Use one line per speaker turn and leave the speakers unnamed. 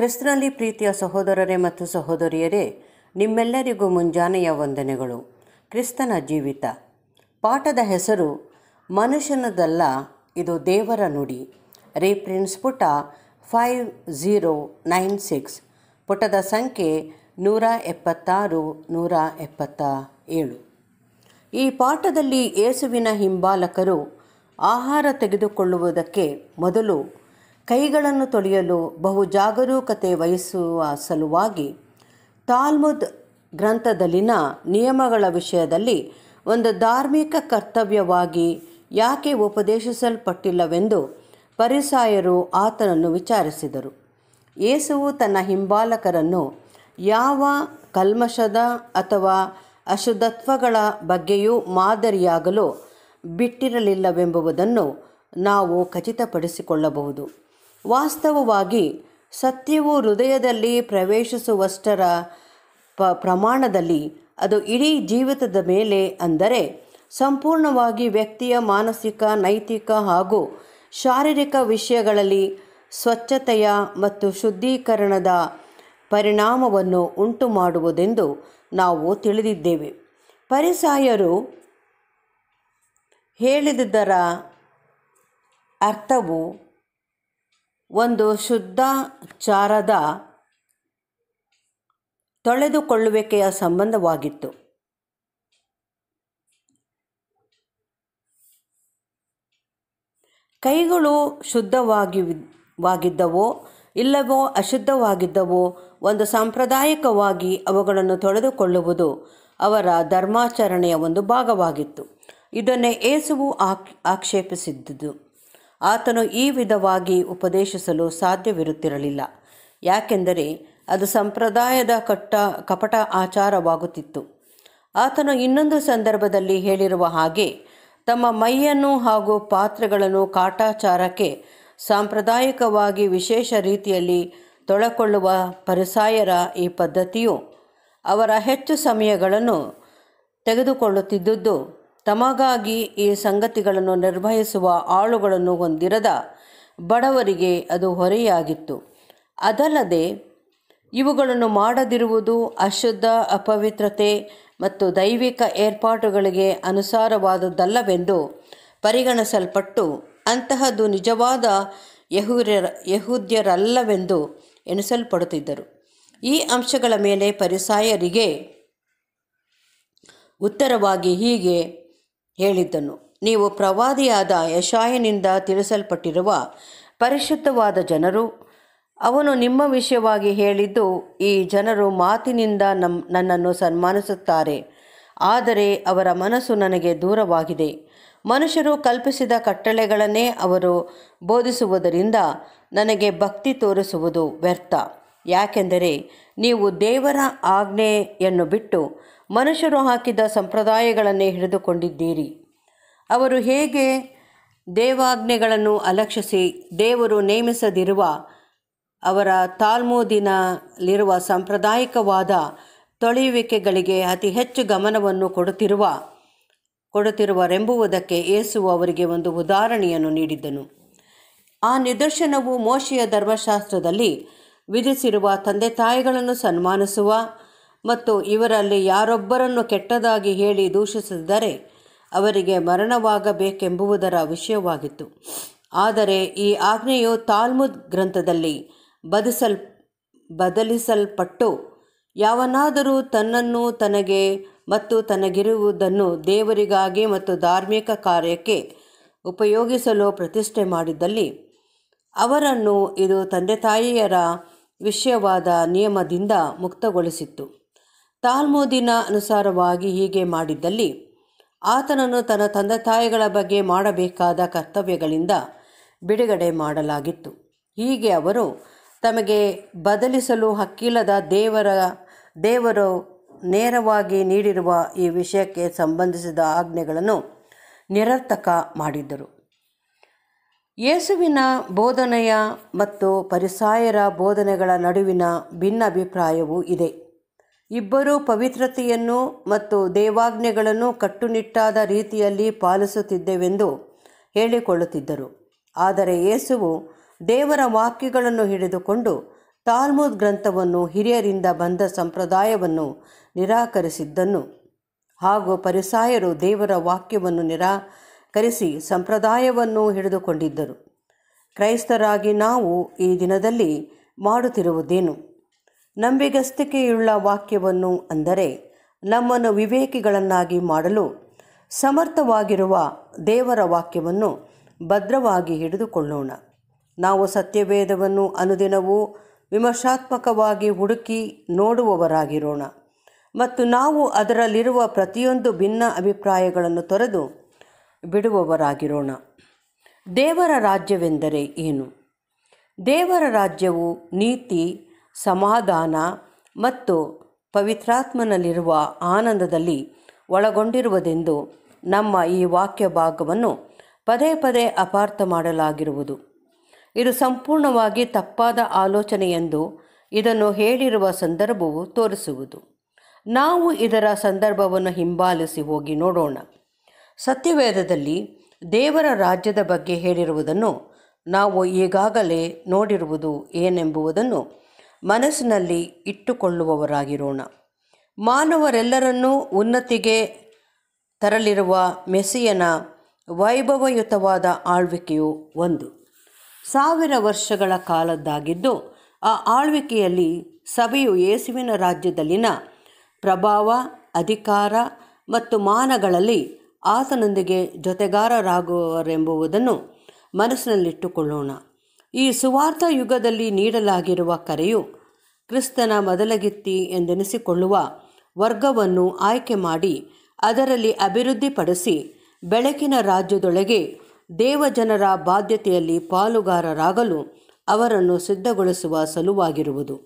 ಕ್ರಿಸ್ತನಲ್ಲಿ ಪ್ರೀತಿಯ ಸಹೋದರರೇ ಮತ್ತು ಸಹೋದರಿಯರೇ ನಿಮ್ಮೆಲ್ಲರಿಗೂ ಮುಂಜಾನೆಯ ವಂದನೆಗಳು ಕ್ರಿಸ್ತನ ಜೀವಿತ ಪಾಠದ ಹೆಸರು ಮನುಷ್ಯನದಲ್ಲ ಇದು ದೇವರ ನುಡಿ ರೀಪ್ರಿನ್ಸ್ ಪುಟ ಫೈವ್ ಝೀರೋ ನೈನ್ ಸಿಕ್ಸ್ ಪುಟದ ಸಂಖ್ಯೆ ನೂರ ಎಪ್ಪತ್ತಾರು ನೂರ ಎಪ್ಪತ್ತ ಏಳು ಈ ಪಾಠದಲ್ಲಿ ಏಸುವಿನ ಹಿಂಬಾಲಕರು ಆಹಾರ ತೆಗೆದುಕೊಳ್ಳುವುದಕ್ಕೆ ಮೊದಲು ಕೈಗಳನ್ನು ತೊಳೆಯಲು ಬಹು ಜಾಗರೂಕತೆ ವಹಿಸುವ ಸಲುವಾಗಿ ತಾಲ್ಮುದ್ ಗ್ರಂಥದಲ್ಲಿನ ನಿಯಮಗಳ ವಿಷಯದಲ್ಲಿ ಒಂದು ಧಾರ್ಮಿಕ ಕರ್ತವ್ಯವಾಗಿ ಯಾಕೆ ಉಪದೇಶಿಸಲ್ಪಟ್ಟಿಲ್ಲವೆಂದು ಪರಿಸಾಯರು ಆತನನ್ನು ವಿಚಾರಿಸಿದರು ಯೇಸುವು ತನ್ನ ಹಿಂಬಾಲಕರನ್ನು ಯಾವ ಕಲ್ಮಶದ ಅಥವಾ ಅಶುದ್ಧತ್ವಗಳ ಬಗ್ಗೆಯೂ ಮಾದರಿಯಾಗಲು ಬಿಟ್ಟಿರಲಿಲ್ಲವೆಂಬುದನ್ನು ನಾವು ಖಚಿತಪಡಿಸಿಕೊಳ್ಳಬಹುದು ವಾಸ್ತವವಾಗಿ ಸತ್ಯವು ಹೃದಯದಲ್ಲಿ ಪ್ರವೇಶಿಸುವಷ್ಟರ ಪ ಪ್ರಮಾಣದಲ್ಲಿ ಅದು ಇಡೀ ಜೀವಿತದ ಮೇಲೆ ಅಂದರೆ ಸಂಪೂರ್ಣವಾಗಿ ವ್ಯಕ್ತಿಯ ಮಾನಸಿಕ ನೈತಿಕ ಹಾಗೂ ಶಾರೀರಿಕ ವಿಷಯಗಳಲ್ಲಿ ಸ್ವಚ್ಛತೆಯ ಮತ್ತು ಶುದ್ಧೀಕರಣದ ಪರಿಣಾಮವನ್ನು ಉಂಟು ಮಾಡುವುದೆಂದು ನಾವು ತಿಳಿದಿದ್ದೇವೆ ಪರಿಸಾಯರು ಹೇಳಿದುದರ ಅರ್ಥವು ಒಂದು ಶುದ್ಧಾಚಾರದ ತೊಳೆದುಕೊಳ್ಳುವಿಕೆಯ ಸಂಬಂಧವಾಗಿತ್ತು ಕೈಗಳು ಶುದ್ಧವಾಗಿ ವಾಗಿದ್ದವೋ ಇಲ್ಲವೋ ಅಶುದ್ಧವಾಗಿದ್ದವೋ ಒಂದು ಸಾಂಪ್ರದಾಯಿಕವಾಗಿ ಅವುಗಳನ್ನು ತೊಳೆದುಕೊಳ್ಳುವುದು ಅವರ ಧರ್ಮಾಚರಣೆಯ ಒಂದು ಭಾಗವಾಗಿತ್ತು ಇದನ್ನೇ ಏಸುವು ಆಕ್ ಆಕ್ಷೇಪಿಸಿದ್ದುದು ಆತನು ಈ ವಿಧವಾಗಿ ಉಪದೇಶಿಸಲು ಸಾಧ್ಯವಿರುತ್ತಿರಲಿಲ್ಲ ಯಾಕೆಂದರೆ ಅದು ಸಂಪ್ರದಾಯದ ಕಟ್ಟ ಕಪಟ ಆಚಾರವಾಗುತ್ತಿತ್ತು ಆತನು ಇನ್ನೊಂದು ಸಂದರ್ಭದಲ್ಲಿ ಹೇಳಿರುವ ಹಾಗೆ ತಮ್ಮ ಮೈಯನ್ನು ಹಾಗೂ ಪಾತ್ರೆಗಳನ್ನು ಕಾಟಾಚಾರಕ್ಕೆ ಸಾಂಪ್ರದಾಯಿಕವಾಗಿ ವಿಶೇಷ ರೀತಿಯಲ್ಲಿ ತೊಳಕೊಳ್ಳುವ ಪರಿಸಾಯರ ಈ ಪದ್ಧತಿಯು ಅವರ ಹೆಚ್ಚು ಸಮಯಗಳನ್ನು ತೆಗೆದುಕೊಳ್ಳುತ್ತಿದ್ದುದು ತಮಗಾಗಿ ಈ ಸಂಗತಿಗಳನ್ನು ನಿರ್ವಹಿಸುವ ಆಳುಗಳನ್ನು ಹೊಂದಿರದ ಬಡವರಿಗೆ ಅದು ಹೊರೆಯಾಗಿತ್ತು ಅದಲ್ಲದೆ ಇವುಗಳನ್ನು ಮಾಡದಿರುವುದು ಅಶುದ್ಧ ಅಪವಿತ್ರತೆ ಮತ್ತು ದೈವಿಕ ಏರ್ಪಾಟುಗಳಿಗೆ ಅನುಸಾರವಾದದ್ದಲ್ಲವೆಂದು ಪರಿಗಣಿಸಲ್ಪಟ್ಟು ಅಂತಹದ್ದು ನಿಜವಾದ ಯಹೂರ್ಯರ ಯಹೂದ್ಯರಲ್ಲವೆಂದು ಎಣಿಸಲ್ಪಡುತ್ತಿದ್ದರು ಈ ಅಂಶಗಳ ಮೇಲೆ ಪರಿಸಾಯರಿಗೆ ಉತ್ತರವಾಗಿ ಹೀಗೆ ಹೇಳಿದ್ದನು ನೀವು ಪ್ರವಾದಿಯಾದ ಯಶಾಯನಿಂದ ತಿಳಿಸಲ್ಪಟ್ಟಿರುವ ಪರಿಶುದ್ಧವಾದ ಜನರು ಅವನು ನಿಮ್ಮ ವಿಷಯವಾಗಿ ಹೇಳಿದ್ದು ಈ ಜನರು ಮಾತಿನಿಂದ ನಮ್ ನನ್ನನ್ನು ಸನ್ಮಾನಿಸುತ್ತಾರೆ ಆದರೆ ಅವರ ಮನಸ್ಸು ನನಗೆ ದೂರವಾಗಿದೆ ಮನುಷ್ಯರು ಕಲ್ಪಿಸಿದ ಕಟ್ಟಳೆಗಳನ್ನೇ ಅವರು ಬೋಧಿಸುವುದರಿಂದ ನನಗೆ ಭಕ್ತಿ ತೋರಿಸುವುದು ವ್ಯರ್ಥ ಯಾಕೆಂದರೆ ನೀವು ದೇವರ ಆಜ್ಞೆಯನ್ನು ಬಿಟ್ಟು ಮನುಷ್ಯರು ಹಾಕಿದ ಸಂಪ್ರದಾಯಗಳನ್ನೇ ಹಿಡಿದುಕೊಂಡಿದ್ದೀರಿ ಅವರು ಹೇಗೆ ದೇವಾಜ್ಞೆಗಳನ್ನು ಅಲಕ್ಷಿಸಿ ದೇವರು ನೇಮಿಸದಿರುವ ಅವರ ತಾಲ್ಮೂದಿನಲ್ಲಿರುವ ಸಾಂಪ್ರದಾಯಿಕವಾದ ತೊಳೆಯುವಿಕೆಗಳಿಗೆ ಅತಿ ಹೆಚ್ಚು ಗಮನವನ್ನು ಕೊಡುತ್ತಿರುವ ಕೊಡುತ್ತಿರುವರೆಂಬುವುದಕ್ಕೆ ಏಸು ಅವರಿಗೆ ಒಂದು ಉದಾಹರಣೆಯನ್ನು ನೀಡಿದ್ದನು ಆ ನಿದರ್ಶನವು ಮೋಶಿಯ ಧರ್ಮಶಾಸ್ತ್ರದಲ್ಲಿ ವಿಧಿಸಿರುವ ತಂದೆ ತಾಯಿಗಳನ್ನು ಸನ್ಮಾನಿಸುವ ಮತ್ತು ಇವರಲ್ಲಿ ಯಾರೊಬ್ಬರನ್ನು ಕೆಟ್ಟದಾಗಿ ಹೇಳಿ ದೂಷಿಸಿದರೆ ಅವರಿಗೆ ಮರಣವಾಗಬೇಕೆಂಬುವುದರ ವಿಷಯವಾಗಿತ್ತು ಆದರೆ ಈ ಆಜ್ಞೆಯು ತಾಲ್ಮುದ್ ಗ್ರಂಥದಲ್ಲಿ ಬದಿಸಲ್ ಬದಲಿಸಲ್ಪಟ್ಟು ಯಾವನಾದರೂ ತನ್ನನ್ನು ತನಗೆ ಮತ್ತು ತನಗಿರುವುದನ್ನು ದೇವರಿಗಾಗಿ ಮತ್ತು ಧಾರ್ಮಿಕ ಕಾರ್ಯಕ್ಕೆ ಉಪಯೋಗಿಸಲು ಪ್ರತಿಷ್ಠೆ ಮಾಡಿದ್ದಲ್ಲಿ ಅವರನ್ನು ಇದು ತಂದೆ ತಾಯಿಯರ ವಿಷಯವಾದ ನಿಯಮದಿಂದ ಮುಕ್ತಗೊಳಿಸಿತ್ತು ತಾಲ್ಮೋದಿನ ಅನುಸಾರವಾಗಿ ಹೀಗೆ ಮಾಡಿದ್ದಲ್ಲಿ ಆತನನ್ನು ತನ್ನ ತಂದೆ ತಾಯಿಗಳ ಬಗ್ಗೆ ಮಾಡಬೇಕಾದ ಕರ್ತವ್ಯಗಳಿಂದ ಬಿಡುಗಡೆ ಮಾಡಲಾಗಿತ್ತು ಹೀಗೆ ಅವರು ತಮಗೆ ಬದಲಿಸಲು ಹಕ್ಕಿಲ್ಲದ ದೇವರ ದೇವರು ನೇರವಾಗಿ ನೀಡಿರುವ ಈ ವಿಷಯಕ್ಕೆ ಸಂಬಂಧಿಸಿದ ಆಜ್ಞೆಗಳನ್ನು ನಿರರ್ಥಕ ಮಾಡಿದ್ದರು ಯೇಸುವಿನ ಬೋಧನೆಯ ಮತ್ತು ಪರಿಸಾಯರ ಬೋಧನೆಗಳ ನಡುವಿನ ಭಿನ್ನಾಭಿಪ್ರಾಯವೂ ಇದೆ ಇಬ್ಬರೂ ಪವಿತ್ರತೆಯನ್ನು ಮತ್ತು ದೇವಾಜ್ಞೆಗಳನ್ನು ಕಟ್ಟುನಿಟ್ಟಾದ ರೀತಿಯಲ್ಲಿ ಪಾಲಿಸುತ್ತಿದ್ದೆವೆಂದು ಹೇಳಿಕೊಳ್ಳುತ್ತಿದ್ದರು ಆದರೆ ಯೇಸುವು ದೇವರ ವಾಕ್ಯಗಳನ್ನು ಹಿಡಿದುಕೊಂಡು ತಾಲ್ಮೂದ್ ಗ್ರಂಥವನ್ನು ಹಿರಿಯರಿಂದ ಬಂದ ಸಂಪ್ರದಾಯವನ್ನು ನಿರಾಕರಿಸಿದ್ದನ್ನು ಹಾಗೂ ಪರಿಸಾಯರು ದೇವರ ವಾಕ್ಯವನ್ನು ನಿರಾ ಕರೆಸಿ ಸಂಪ್ರದಾಯವನ್ನು ಹಿಡಿದುಕೊಂಡಿದ್ದರು ಕ್ರೈಸ್ತರಾಗಿ ನಾವು ಈ ದಿನದಲ್ಲಿ ಮಾಡುತ್ತಿರುವುದೇನು ನಂಬಿಗಸ್ತಿಕೆಯುಳ್ಳ ವಾಕ್ಯವನ್ನು ಅಂದರೆ ನಮ್ಮನ್ನು ವಿವೇಕಿಗಳನ್ನಾಗಿ ಮಾಡಲು ಸಮರ್ಥವಾಗಿರುವ ದೇವರ ವಾಕ್ಯವನ್ನು ಭದ್ರವಾಗಿ ಹಿಡಿದುಕೊಳ್ಳೋಣ ನಾವು ಸತ್ಯವೇದವನ್ನು ಅನುದಿನವೂ ವಿಮರ್ಶಾತ್ಮಕವಾಗಿ ಹುಡುಕಿ ನೋಡುವವರಾಗಿರೋಣ ಮತ್ತು ನಾವು ಅದರಲ್ಲಿರುವ ಪ್ರತಿಯೊಂದು ಭಿನ್ನ ಅಭಿಪ್ರಾಯಗಳನ್ನು ತೊರೆದು ಬಿಡುವವರಾಗಿರೋಣ ದೇವರ ರಾಜ್ಯವೆಂದರೆ ಏನು ದೇವರ ರಾಜ್ಯವು ನೀತಿ ಸಮಾಧಾನ ಮತ್ತು ಪವಿತ್ರಾತ್ಮನಲ್ಲಿರುವ ಆನಂದದಲ್ಲಿ ಒಳಗೊಂಡಿರುವುದೆಂದು ನಮ್ಮ ಈ ವಾಕ್ಯ ಭಾಗವನ್ನು ಪದೇ ಪದೇ ಅಪಾರ್ಥ ಮಾಡಲಾಗಿರುವುದು ಇದು ಸಂಪೂರ್ಣವಾಗಿ ತಪ್ಪಾದ ಆಲೋಚನೆ ಎಂದು ಇದನ್ನು ಹೇಳಿರುವ ಸಂದರ್ಭವು ತೋರಿಸುವುದು ನಾವು ಇದರ ಸಂದರ್ಭವನ್ನು ಹಿಂಬಾಲಿಸಿ ಹೋಗಿ ನೋಡೋಣ ಸತ್ಯವೇದದಲ್ಲಿ ದೇವರ ರಾಜ್ಯದ ಬಗ್ಗೆ ಹೇಳಿರುವುದನ್ನು ನಾವು ಈಗಾಗಲೇ ನೋಡಿರುವುದು ಏನೆಂಬುವುದನ್ನು ಮನಸ್ಸಿನಲ್ಲಿ ಇಟ್ಟುಕೊಳ್ಳುವವರಾಗಿರೋಣ ಮಾನವರೆಲ್ಲರನ್ನೂ ಉನ್ನತಿಗೆ ತರಲಿರುವ ಮೆಸಿಯನ ವೈಭವಯುತವಾದ ಆಳ್ವಿಕೆಯು ಒಂದು ಸಾವಿರ ವರ್ಷಗಳ ಕಾಲದ್ದಾಗಿದ್ದು ಆ ಆಳ್ವಿಕೆಯಲ್ಲಿ ಸಭೆಯು ಯೇಸುವಿನ ರಾಜ್ಯದಲ್ಲಿನ ಪ್ರಭಾವ ಅಧಿಕಾರ ಮತ್ತು ಮಾನಗಳಲ್ಲಿ ಆತನೊಂದಿಗೆ ಜೊತೆಗಾರರಾಗುವರೆಂಬುವುದನ್ನು ಮನಸ್ಸಿನಲ್ಲಿಟ್ಟುಕೊಳ್ಳೋಣ ಈ ಸುವಾರ್ಥ ಯುಗದಲ್ಲಿ ನೀಡಲಾಗಿರುವ ಕರೆಯು ಕ್ರಿಸ್ತನ ಮೊದಲಗಿತ್ತಿ ಎಂದೆನಿಸಿಕೊಳ್ಳುವ ವರ್ಗವನ್ನು ಆಯ್ಕೆ ಮಾಡಿ ಅದರಲ್ಲಿ ಅಭಿವೃದ್ಧಿಪಡಿಸಿ ಬೆಳಕಿನ ರಾಜ್ಯದೊಳಗೆ ದೇವಜನರ ಬಾಧ್ಯತೆಯಲ್ಲಿ ಪಾಲುಗಾರರಾಗಲು ಅವರನ್ನು ಸಿದ್ಧಗೊಳಿಸುವ ಸಲುವಾಗಿರುವುದು